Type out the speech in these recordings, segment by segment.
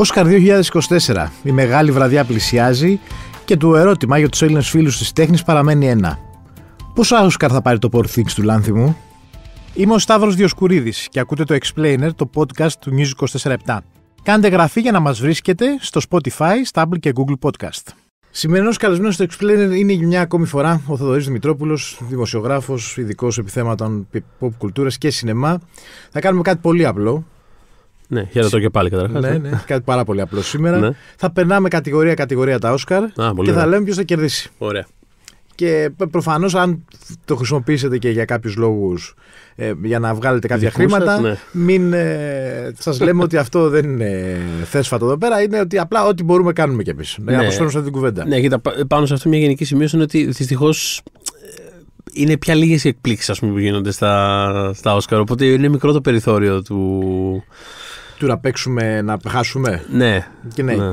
Όσκαρ 2024. Η μεγάλη βραδιά πλησιάζει και το ερώτημα για τους Έλληνες φίλους της τέχνης παραμένει ένα. Πόσο Όσκαρ θα πάρει το Poor του του μου? Είμαι ο Σταύρος Διοσκουρίδης και ακούτε το Explainer, το podcast του News 24 Κάντε γραφή για να μας βρίσκετε στο Spotify, στα Apple και Google Podcast. Σημερινός καλεσμένος στο Explainer είναι για μια ακόμη φορά ο Θοδωρής Δημητρόπουλος, δημοσιογράφος, ειδικός επιθέματων pop κουλτούρας και σινεμά. Θα κάνουμε κάτι πολύ απλό. Ναι, χαίρετο και πάλι καταρχάς. Ναι, ε. ναι, κάτι πάρα πολύ απλό σήμερα. Ναι. Θα περνάμε κατηγορία-κατηγορία τα Όσκαρ και θα λέμε ποιος θα κερδίσει. Ωραία. Και προφανώς, αν το χρησιμοποιήσετε και για κάποιους λόγους ε, για να βγάλετε κάποια χρήματα, ναι. μην ε, σας λέμε ότι αυτό δεν είναι θέσφατο εδώ πέρα. Είναι ότι απλά ό,τι μπορούμε κάνουμε κι εμείς. Ναι. Να προσφέρουμε σε αυτή την κουβέντα. Ναι, κοίτα, πάνω σε αυτό μια γενική σημείωση είναι ότι δυστυχώς ε, είναι πια λίγες οι εκπλήξεις που γίνονται στα Όσκαρ. Οπότε είναι μικρό το περιθώριο του του να παίξουμε, να χάσουμε. Ναι. Και ναι. ναι.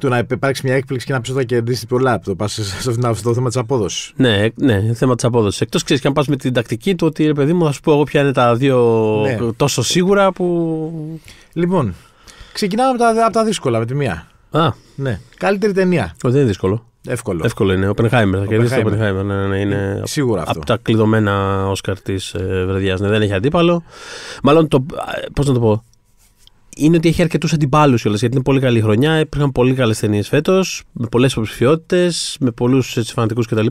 Του να υπάρξει μια έκπληξη και να πει ότι θα πολλά. το σε αυτό το θέμα της απόδοσης. Ναι, ναι, θέμα της απόδοσης. Εκτός ξέρεις και αν πας με την τακτική του ότι ρε παιδί μου, θα σου πω εγώ ποια είναι τα δύο ναι. τόσο σίγουρα που. Λοιπόν, ξεκινάμε από τα, από τα δύσκολα με τη μία. Α. Ναι. Καλύτερη ταινία. Ο, δεν είναι δύσκολο. Εύκολο. Εύκολο είναι. Ο Πενχάιμερ. Θα κερδίσει το Oppenheimer. Ναι, ναι, ναι, είναι Σίγουρα αυτό. Από τα κλειδωμένα Όσκαρ της ε, βραδιάς. Ναι, δεν έχει αντίπαλο. Μάλλον το. Πώς να το πω είναι ότι έχει αρκετούς αντιπάλους κιόλας. Γιατί είναι πολύ καλή χρονιά. Υπήρχαν πολύ καλές ταινίες φέτος, με πολλές υποψηφιότητες, με πολλούς φανατικούς κτλ.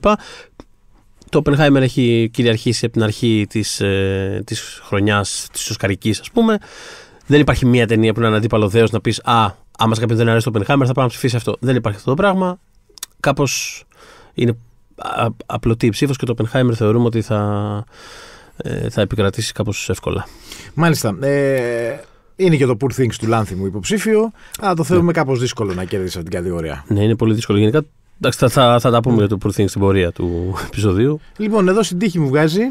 Το Oppenheimer έχει κυριαρχήσει από την αρχή της ε, της χρονιάς, της Οσκαρικής, ας πούμε. Δεν υπάρχει μία ταινία που να είναι αντίπαλο δέος να πεις Α, άμα σε κάποιον δεν αρέσει το Oppenheimer, θα πάμε να ψηφίσει αυτό. Δεν υπάρχει αυτό το πράγμα. Κάπως είναι απλωτή η ψήφος και το Oppenheimer θεωρούμε ότι θα, ε, θα επικρατήσει κάπως εύκολα. Μάλιστα. Ε, είναι και το Poor Things του Λάνθη μου υποψήφιο, αλλά το θεωρούμε ναι. κάπως δύσκολο να κερδίσει αυτή την κατηγορία. Ναι, είναι πολύ δύσκολο. Γενικά εντάξει, θα, θα, θα, τα πούμε ναι. για το Poor Things στην πορεία του επεισοδίου. Λοιπόν, εδώ στην τύχη μου βγάζει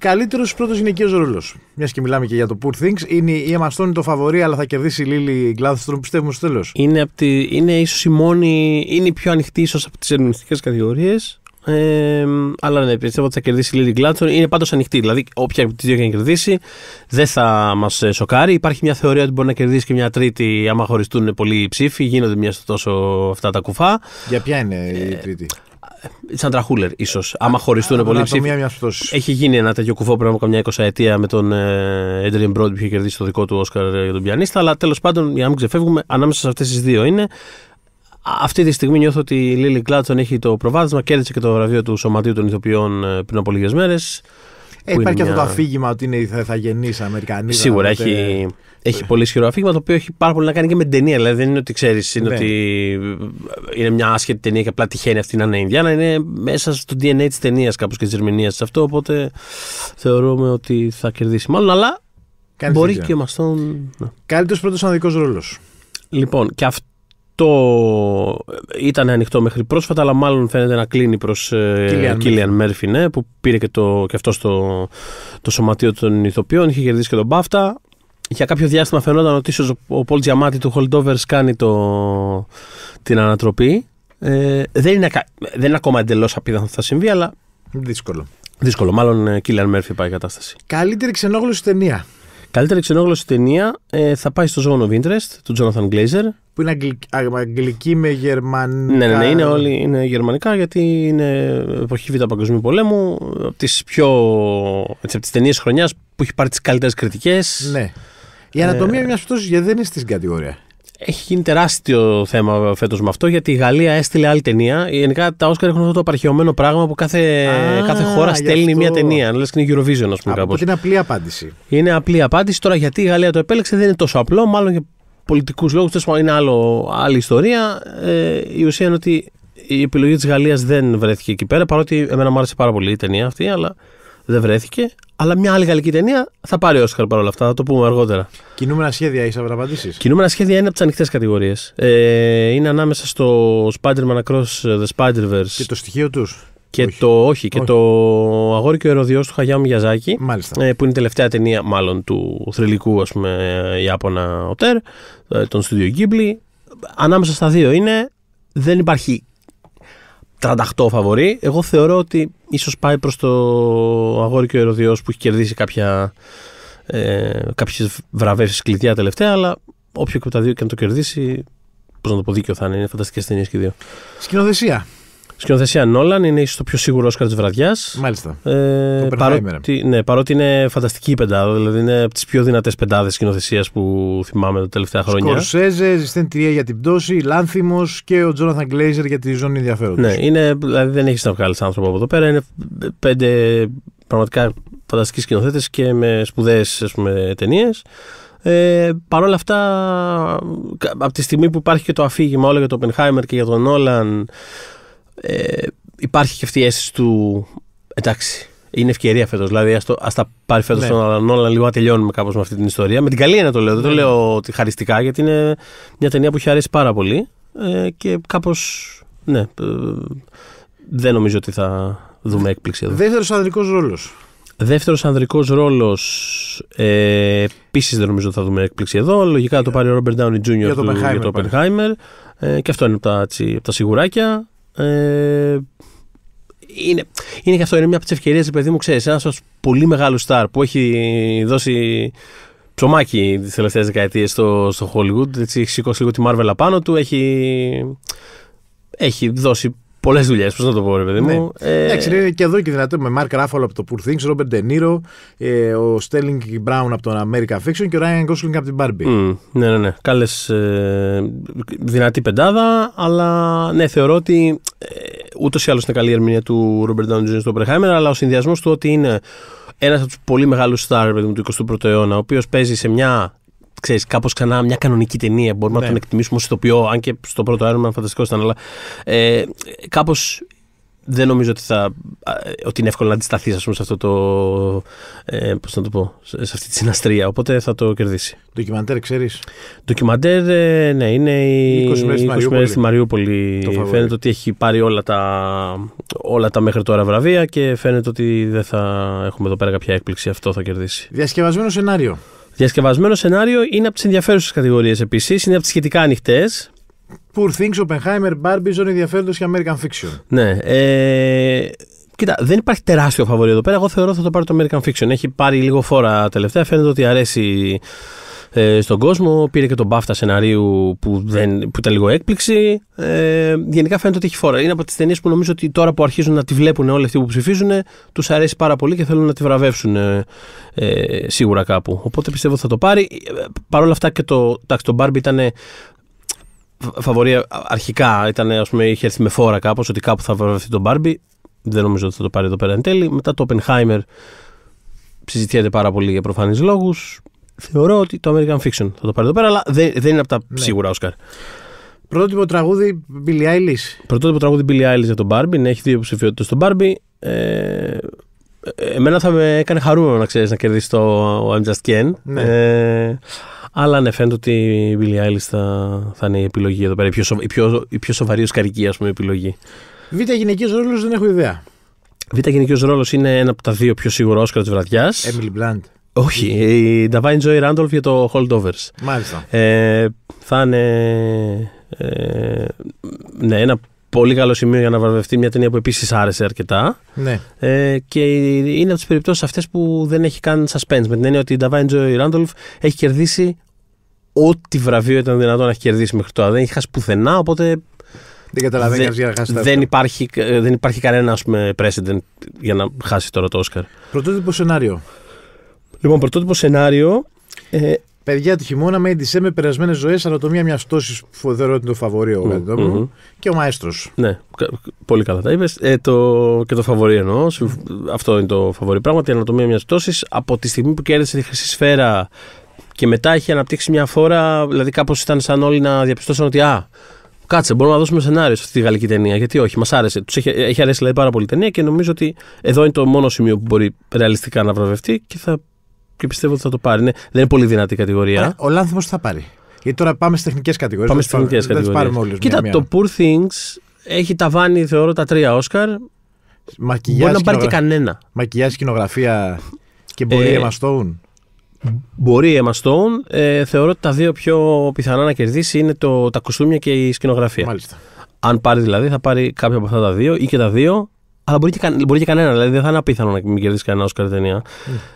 Καλύτερος πρώτος γυναικείο ρόλο. Μιας και μιλάμε και για το Poor Things, είναι η Emma το φαβορή, αλλά θα κερδίσει η Lily Gladstone, πιστεύουμε στο τέλος. Είναι, είναι ίσως η μόνη, είναι η πιο ανοιχτή ίσως από τις ερμηνευτικές κατηγορίες. Ε, αλλά ναι, πιστεύω ότι θα κερδίσει η Lady Gladstone. Είναι πάντως ανοιχτή. Δηλαδή, όποια από τις δύο και κερδίσει, δεν θα μας ε, σοκάρει. Υπάρχει μια θεωρία ότι μπορεί να κερδίσει και μια τρίτη, άμα χωριστούν πολλοί ψήφοι. Γίνονται μια στο τόσο αυτά τα κουφά. Για ποια είναι η ε, τρίτη. Ε, Σαν τραχούλερ, ίσως. Άμα χωριστούν πολλοί ψήφοι. Έχει γίνει ένα τέτοιο κουφό πριν από καμιά 20 ετία με τον Έντριεν Μπρόντ που είχε κερδίσει το δικό του Όσκαρ για τον πιανίστα. Αλλά τέλος πάντων, για να μην ξεφεύγουμε, ανάμεσα σε αυτές τις δύο είναι. Αυτή τη στιγμή νιώθω ότι η Λίλι Κλάτσον έχει το προβάδισμα, κέρδισε και το βραβείο του Σωματείου των Ιθοποιών ε, πριν από λίγες μέρες. Ε, υπάρχει και αυτό το αφήγημα ότι είναι η Αμερικανή. Σίγουρα έχει, ναι. έχει πολύ ισχυρό αφήγημα το οποίο έχει πάρα πολύ να κάνει και με την ταινία. Δηλαδή δεν είναι ότι ξέρεις, είναι ναι. ότι είναι μια άσχετη ταινία και απλά τυχαίνει αυτή να είναι Ινδιάνα. Είναι μέσα στο DNA της ταινίας κάπως και της ερμηνείας αυτό. Οπότε θεωρούμε ότι θα κερδίσει μάλλον. Αλλά μπορεί και μας τον. Ναι. Καλύτερο πρώτο ανδικό ρόλο. Λοιπόν, και αυτό ανοιχτό, ήταν ανοιχτό μέχρι πρόσφατα, αλλά μάλλον φαίνεται να κλείνει προς ε, Κίλιαν Μέρφυ, ναι, που πήρε και, το, και αυτό το σωματείο των ηθοποιών, είχε κερδίσει και τον Μπάφτα. Για κάποιο διάστημα φαινόταν ότι ίσως ο Πολ Τζιαμάτι του Holdovers κάνει το, την ανατροπή. Ε, δεν, είναι, δεν ακόμα εντελώς απίθανο ότι θα συμβεί, αλλά. Δύσκολο. Δύσκολο. Μάλλον ε, Κίλιαν Μέρφυ πάει η κατάσταση. Καλύτερη ξενόγλωση ταινία. Καλύτερη ξενόγλωση ταινία θα πάει στο Zone of Interest του Jonathan Glazer που είναι αγγλική, αγγλική με γερμανικά. Ναι, ναι, ναι, είναι όλοι είναι γερμανικά γιατί είναι εποχή Β' Παγκοσμίου Πολέμου. Από τις πιο. από ταινίε χρονιάς που έχει πάρει τις καλύτερες κριτικές. Ναι. Η ε, ανατομία ε, μια πτώση γιατί δεν είναι στην κατηγορία. Έχει γίνει τεράστιο θέμα φέτος με αυτό γιατί η Γαλλία έστειλε άλλη ταινία. Γενικά τα Όσκαρ έχουν αυτό το απαρχαιωμένο πράγμα που κάθε, κάθε χώρα στέλνει μια ταινία. λες και είναι Eurovision, ας πούμε. Από είναι απλή απάντηση. Είναι απλή απάντηση. Τώρα γιατί η Γαλλία το επέλεξε δεν είναι τόσο απλό. Μάλλον πολιτικούς λόγους, τέλος είναι άλλο, άλλη ιστορία. Ε, η ουσία είναι ότι η επιλογή της Γαλλίας δεν βρέθηκε εκεί πέρα. Παρότι εμένα μου άρεσε πάρα πολύ η ταινία αυτή, αλλά δεν βρέθηκε. Αλλά μια άλλη γαλλική ταινία θα πάρει Όσκαρ παρόλα αυτά, θα το πούμε αργότερα. Κινούμενα σχέδια, είσαι να απαντήσεις. Κινούμενα σχέδια είναι από τις ανοιχτές κατηγορίες. Ε, είναι ανάμεσα στο Spider-Man Across the Spider-Verse. Και το στοιχείο τους. Και όχι. το όχι, και το Αγόρι και ο Ερωδιός του Χαγιάου Μιαζάκη. Μάλιστα. Ε, που είναι η τελευταία ταινία, μάλλον του θρηλυκού, ας πούμε, ε, Ιάπωνα Οτέρ, ε, τον Studio Ghibli. Ανάμεσα στα δύο είναι, δεν υπάρχει 38 φαβορή. Εγώ θεωρώ ότι ίσως πάει προς το Αγόρι και ο Εροδιό που έχει κερδίσει κάποια. Ε, Κάποιες βραβεύσεις κλειδιά τελευταία, αλλά όποιο και από τα δύο και να το κερδίσει, πώς να το πω, δίκιο θα είναι. Είναι φανταστικές ταινίες και δύο. Σκηνοθεσία. Σκηνοθεσία Νόλαν είναι ίσως το πιο σίγουρο Όσκαρ της βραδιάς. Μάλιστα. Ε, παρότι, ναι, παρότι είναι φανταστική η πεντάδα, δηλαδή είναι από τις πιο δυνατές πεντάδες σκηνοθεσίας που θυμάμαι τα τελευταία χρόνια. Σκορσέζε, Ζεστέν Τριέ για την πτώση, Λάνθιμος και ο Τζόναθαν Γκλέιζερ για τη ζώνη ενδιαφέροντος. Ναι, είναι, δηλαδή δεν έχεις να βγάλεις άνθρωπο από εδώ πέρα. Είναι πέντε πραγματικά φανταστικοί σκηνοθέτες και με σπουδαίες ταινίες. Ε, Παρ' όλα αυτά, από τη στιγμή που υπάρχει και το αφήγημα όλο για τον Πενχάιμερ και για τον Νόλαν, ε, υπάρχει και αυτή η αίσθηση του εντάξει, είναι ευκαιρία φέτος. Δηλαδή, ας τα πάρει φέτος ναι. τον Νόλαν λίγο να τελειώνουμε κάπως με αυτή την ιστορία. Με την καλή να το λέω. Δεν το ναι, λέω ναι. χαριστικά, γιατί είναι μια ταινία που έχει αρέσει πάρα πολύ. Ε, και κάπως. Ναι. Ε, δεν νομίζω ότι θα δούμε έκπληξη εδώ. Δεύτερος ανδρικός ρόλος. Δεύτερος ανδρικός ρόλος. Ε, Επίσης δεν νομίζω ότι θα δούμε έκπληξη εδώ. Λογικά το πάρει ο Ρόμπερντ Ντάουνι Τζούνιο Για το του, ε, και αυτό είναι από τα, έτσι, από τα σιγουράκια. Ε, είναι, είναι και αυτό, είναι μια από τις ευκαιρίες, παιδί μου, ξέρεις, ένας πολύ μεγάλος στάρ που έχει δώσει ψωμάκι τις τελευταίες δεκαετίες στο, στο Hollywood. Έτσι, έχει σηκώσει λίγο τη Marvel απάνω του, έχει, έχει δώσει πολλές δουλειές. Πώς να το πω, ρε παιδί μου. Ναι. Ε, Εντάξει, είναι και εδώ και δυνατό με Mark Ruffalo από το Poor Things, Robert De Niro, ε, ο Στέλινγκ Brown από τον America Fiction και ο Ryan Gosling από την Barbie. Mm, ναι, ναι, ναι. Κάλε ε, δυνατή πεντάδα, αλλά ναι, θεωρώ ότι ε, ούτως ή άλλως είναι καλή η ερμηνεία του Robert Downey Jr. στο Oppenheimer, αλλά ο συνδυασμός του ότι είναι ένας από τους πολύ μεγάλους στάρ του 21ου αιώνα, ο οποίος παίζει σε μια ξέρεις, κάπως ξανά μια κανονική ταινία. Μπορούμε ναι. να τον εκτιμήσουμε ως ηθοποιό, αν και στο πρώτο άρωμα φανταστικό ήταν, αλλά ε, κάπως δεν νομίζω ότι, θα, ότι είναι εύκολο να αντισταθείς σε αυτό το. Ε, να το πω, σε αυτή τη συναστρία. Οπότε θα το κερδίσει. Ντοκιμαντέρ, ξέρεις. Ντοκιμαντέρ, ε, ναι, είναι η 20 μέρες στη Μαριούπολη. Στη Μαριούπολη. Φαίνεται ότι έχει πάρει όλα τα, όλα τα μέχρι τώρα βραβεία και φαίνεται ότι δεν θα έχουμε εδώ πέρα κάποια έκπληξη. Αυτό θα κερδίσει. Διασκευασμένο σενάριο. Διασκευασμένο σενάριο είναι από τις ενδιαφέρουσες κατηγορίες επίσης. Είναι από τις σχετικά ανοιχτές. Poor Things, Oppenheimer, Barbie, ζώνη ενδιαφέροντο και American Fiction. Ναι. Ε, κοίτα, δεν υπάρχει τεράστιο φαβορή εδώ πέρα. Εγώ θεωρώ θα το πάρει το American Fiction. Έχει πάρει λίγο φόρα τελευταία. Φαίνεται ότι αρέσει ε, στον κόσμο. Πήρε και τον μπάφτα σεναρίου που, δεν, που ήταν λίγο έκπληξη. Ε, γενικά φαίνεται ότι έχει φόρα. Είναι από τις ταινίες που νομίζω ότι τώρα που αρχίζουν να τη βλέπουν όλοι αυτοί που ψηφίζουν, τους αρέσει πάρα πολύ και θέλουν να τη βραβεύσουν ε, ε σίγουρα κάπου. Οπότε πιστεύω ότι θα το πάρει. Ε, Παρ' όλα αυτά και το, τάξη. το Barbie ήταν φαβορία αρχικά. Ήταν, πούμε, είχε έρθει με φόρα κάπως ότι κάπου θα βραβευτεί το Μπάρμπι Δεν νομίζω ότι θα το πάρει εδώ πέρα εν τέλει. Μετά το Oppenheimer συζητιέται πάρα πολύ για προφανείς λόγους θεωρώ ότι το American Fiction θα το πάρει εδώ πέρα, αλλά δεν, δεν είναι από τα ναι. σίγουρα Όσκαρ. Πρωτότυπο τραγούδι Billie Eilish. Πρωτότυπο τραγούδι Billie Eilish για τον Barbie. Ναι, έχει δύο υποψηφιότητες στον Barbie. Ε, ε, εμένα θα με έκανε χαρούμενο να ξέρεις να κερδίσει το I'm Just Ken. Ναι. Ε, αλλά ναι, φαίνεται ότι η Billie Eilish θα, θα είναι η επιλογή εδώ πέρα. Η πιο, πιο, πιο σοβαρή οσκαρική ας πούμε, επιλογή. Β' γυναικείο ρόλος δεν έχω ιδέα. Β' γυναικείο ρόλος είναι ένα από τα δύο πιο σίγουρα Όσκαρ της βραδιάς. Emily Blunt. Όχι, η Davine Joy Randolph για το Holdovers. Μάλιστα. Ε, θα είναι ε, ναι, ένα πολύ καλό σημείο για να βραβευτεί μια ταινία που επίσης άρεσε αρκετά. Ναι. Ε, και είναι από τις περιπτώσεις αυτές που δεν έχει καν suspense. Με την έννοια ότι η Davine Joy Randolph έχει κερδίσει ό,τι βραβείο ήταν δυνατόν να έχει κερδίσει μέχρι τώρα. Δεν έχει χάσει πουθενά, οπότε δεν καταλαβαίνει για να χάσει δεν υπάρχει, ε, δεν υπάρχει κανένα ας πούμε, precedent για να χάσει τώρα το Όσκαρ. Πρωτότυπο σενάριο. Λοιπόν, πρωτότυπο σενάριο. Ε, Παιδιά του χειμώνα με εντισέ με περασμένες ζωές, ανατομία μια τόσης που θεωρώ ότι είναι το φαβορή ο mm, mm και ο μαέστρος. Ναι, πολύ καλά τα είπες. Ε, το, και το φαβορή εννοώ. Αυτό είναι το φαβορή. Πράγματι, η ανατομία μιας τόσης από τη στιγμή που κέρδισε τη χρυσή σφαίρα και μετά έχει αναπτύξει μια φόρα, δηλαδή κάπως ήταν σαν όλοι να διαπιστώσαν ότι α, κάτσε, μπορούμε να δώσουμε σενάριο σε αυτή τη γαλλική ταινία. Γιατί όχι, μας άρεσε. Τους έχει, έχει αρέσει δηλαδή, πάρα πολύ η ταινία και νομίζω ότι εδώ είναι το μόνο σημείο που μπορεί ρεαλιστικά να βραβευτεί και θα και πιστεύω ότι θα το πάρει. Ναι, δεν είναι πολύ δυνατή κατηγορία. ο λάνθιμος θα πάρει. Γιατί τώρα πάμε στις τεχνικές κατηγορίες. Πάμε στι τεχνικέ κατηγορίε. Κοίτα, το Poor Things έχει τα ταβάνει, θεωρώ, τα τρία Όσκαρ. μπορεί να πάρει και κανένα. Μακιγιάζ, σκηνογραφία και μπορεί ε, Emma Stone. Μπορεί η Emma Stone. Ε, θεωρώ ότι τα δύο πιο πιθανά να κερδίσει είναι το, τα κουστούμια και η σκηνογραφία. Μάλιστα. Αν πάρει δηλαδή, θα πάρει κάποια από αυτά τα δύο ή και τα δύο. Αλλά μπορεί και, κανένα, δηλαδή δεν θα είναι απίθανο να μην κερδίσει κανένα Όσκαρ ταινία. Mm.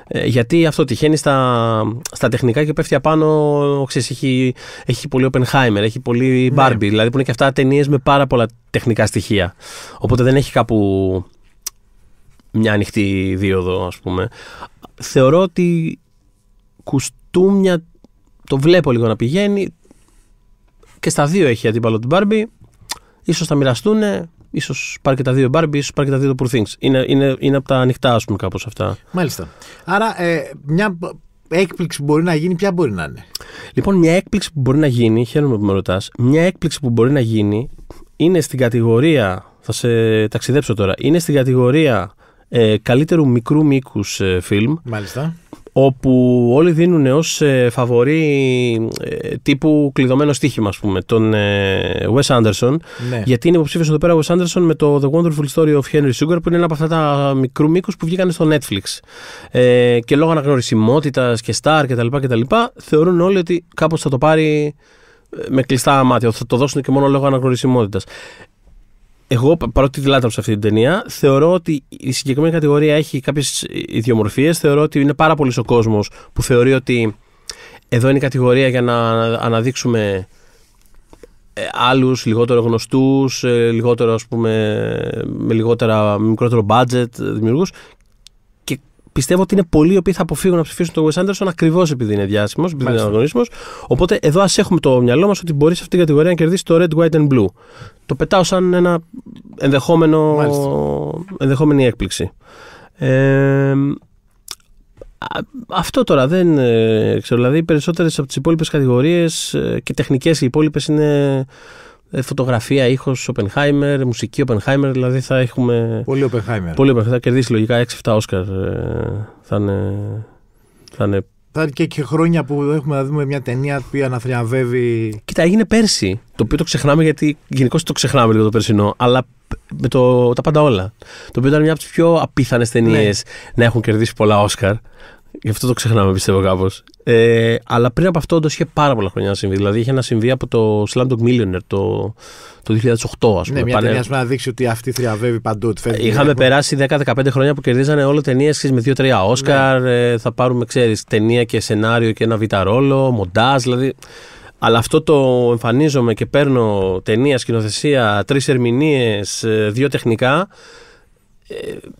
Ε, γιατί αυτό τυχαίνει στα, στα τεχνικά και πέφτει απάνω. Ξέρεις, έχει, έχει πολύ Oppenheimer, έχει πολύ ναι. Barbie, δηλαδή που είναι και αυτά ταινίες με πάρα πολλά τεχνικά στοιχεία. Οπότε δεν έχει κάπου μια ανοιχτή δίωδο, ας πούμε. Θεωρώ ότι κουστούμια το βλέπω λίγο να πηγαίνει και στα δύο έχει αντίπαλο την Barbie. Ίσως θα μοιραστούν ίσως πάρει και τα δύο Barbie, ίσως πάρει και τα δύο Poor Things. Είναι, είναι, είναι από τα ανοιχτά, ας πούμε, κάπως αυτά. Μάλιστα. Άρα, ε, μια έκπληξη που μπορεί να γίνει, ποια μπορεί να είναι. Λοιπόν, μια έκπληξη που μπορεί να γίνει, χαίρομαι που με ρωτάς, μια έκπληξη που μπορεί να γίνει είναι στην κατηγορία. Θα σε ταξιδέψω τώρα. Είναι στην κατηγορία ε, καλύτερου μικρού μήκους ε, φιλμ. Μάλιστα όπου όλοι δίνουν ως ε, φαβορή ε, τύπου κλειδωμένο στοίχημα ας πούμε, τον ε, Wes Anderson ναι. γιατί είναι υποψήφιος εδώ πέρα ο Wes Anderson με το The Wonderful Story of Henry Sugar που είναι ένα από αυτά τα μικρού μήκους που βγήκαν στο Netflix ε, και λόγω αναγνωρισιμότητας και star κτλ, κτλ θεωρούν όλοι ότι κάπως θα το πάρει με κλειστά μάτια, θα το δώσουν και μόνο λόγω αναγνωρισιμότητας εγώ παρότι λάτρεψα αυτή την ταινία, θεωρώ ότι η συγκεκριμένη κατηγορία έχει κάποιες ιδιομορφίες. Θεωρώ ότι είναι πάρα πολύ ο κόσμος που θεωρεί ότι εδώ είναι η κατηγορία για να αναδείξουμε ε, άλλους λιγότερο γνωστούς, ε, λιγότερο ας πούμε, με λιγότερα, μικρότερο budget ε, δημιουργούς πιστεύω ότι είναι πολλοί οι οποίοι θα αποφύγουν να ψηφίσουν τον Wes Anderson ακριβώς επειδή είναι διάσημος, επειδή είναι αναγνωρίσιμος. Οπότε εδώ ας έχουμε το μυαλό μας ότι μπορείς σε αυτήν την κατηγορία να κερδίσεις το Red, White and Blue. Το πετάω σαν ένα ενδεχόμενο, ενδεχόμενη έκπληξη. Ε, αυτό τώρα δεν ε, ξέρω. Δηλαδή, οι περισσότερες από τις υπόλοιπες κατηγορίες ε, και τεχνικές οι υπόλοιπες είναι ε, φωτογραφία, ήχος, Οπενχάιμερ, μουσική Οπενχάιμερ. Δηλαδή θα έχουμε. Πολύ Οπενχάιμερ. Πολύ Οπενχάιμερ. Θα κερδίσει λογικά 6-7 Όσκαρ. Ε, θα είναι. Θα είναι και, χρόνια που έχουμε να δούμε μια ταινία που αναθριαβεύει... Κοίτα, έγινε πέρσι. Το οποίο το ξεχνάμε γιατί γενικώς το ξεχνάμε λίγο το περσινό. Αλλά με το, τα πάντα όλα. Το οποίο ήταν μια από τις πιο απίθανες ταινίες ναι. να έχουν κερδίσει πολλά Όσκαρ. Γι' αυτό το ξεχνάμε, πιστεύω κάπως. Ε, αλλά πριν από αυτό, όντω είχε πάρα πολλά χρόνια να συμβεί. Δηλαδή, είχε να συμβεί από το Slamdog Millionaire το, το 2008, ας πούμε. Ναι, μια Πάνε... ταινία να δείξει ότι αυτή θριαβεύει παντού. Είχαμε περάσει 10-15 χρόνια που κερδίζανε όλο ταινίες με 2-3 Όσκαρ. Ναι. Ε, θα πάρουμε, ξέρεις, ταινία και σενάριο και ένα ρόλο, μοντάζ. Δηλαδή, αλλά αυτό το εμφανίζομαι και παίρνω ταινία, σκηνοθεσία, τρεις ερμηνείες, ε, δύο τεχνικά. Ε,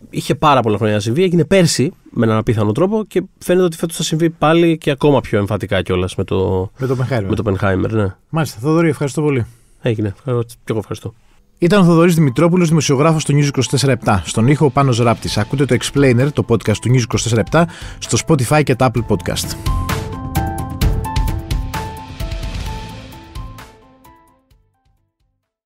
είχε πάρα πολλά χρόνια να συμβεί. Έγινε πέρσι με έναν απίθανο τρόπο και φαίνεται ότι φέτος θα συμβεί πάλι και ακόμα πιο εμφαντικά κιόλας με το, με με το ναι. Μάλιστα. Θοδωρή, ευχαριστώ πολύ. Έγινε. Και εγώ ευχαριστώ. Ήταν ο Θοδωρής Δημητρόπουλος, δημοσιογράφος του News 24-7. Στον ήχο ο Πάνος Ράπτης. Ακούτε το Explainer, το podcast του News 24-7, στο Spotify και το Apple Podcast.